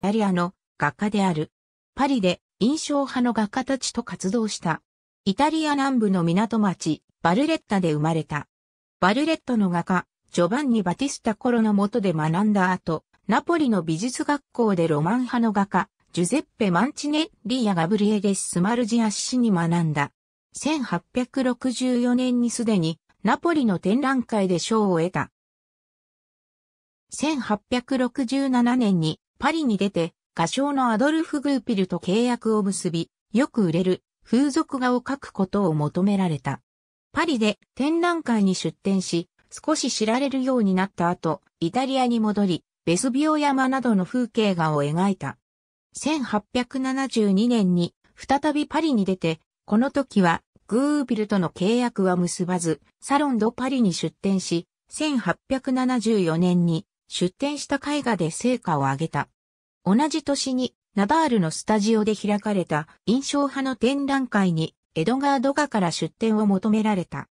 イタリアの画家である。パリで印象派の画家たちと活動した。イタリア南部の港町、バルレッタで生まれた。バルレッタの画家、ジョバンニ・バティスタ・コロの下で学んだ後、ナポリの美術学校でロマン派の画家、ジュゼッペ・マンチネッリやガブリエレス・スマルジアッシに学んだ。1864年にすでにナポリの展覧会で賞を得た。1867年にパリに出て、画商のアドルフ・グーピルと契約を結び、よく売れる風俗画を描くことを求められた。パリで展覧会に出展し、少し知られるようになった後、イタリアに戻り、ベスビオ山などの風景画を描いた。1872年に再びパリに出て、この時はグーピルとの契約は結ばず、サロンドパリに出展し、1874年に出展した絵画で成果を上げた。同じ年に、ナダールのスタジオで開かれた印象派の展覧会に、エドガー・ドガから出展を求められた。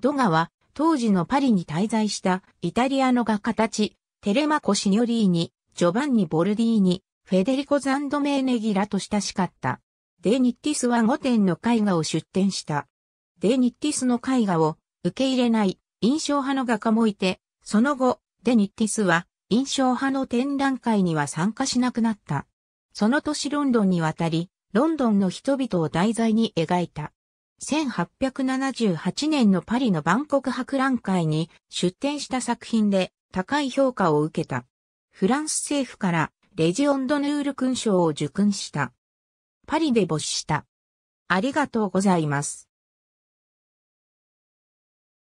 ドガは、当時のパリに滞在したイタリアの画家たち、テレマコ・シニョリーニ、ジョバンニ・ボルディーニ、フェデリコ・ザンドメーネギラと親しかった。デニッティスは5点の絵画を出展した。デニッティスの絵画を受け入れない印象派の画家もいて、その後、デニッティスは印象派の展覧会には参加しなくなった。その年ロンドンに渡り、ロンドンの人々を題材に描いた。1878年のパリの万国博覧会に出展した作品で高い評価を受けた。フランス政府からレジオンドヌール勲章を受勲した。パリで没した。ありがとうございます。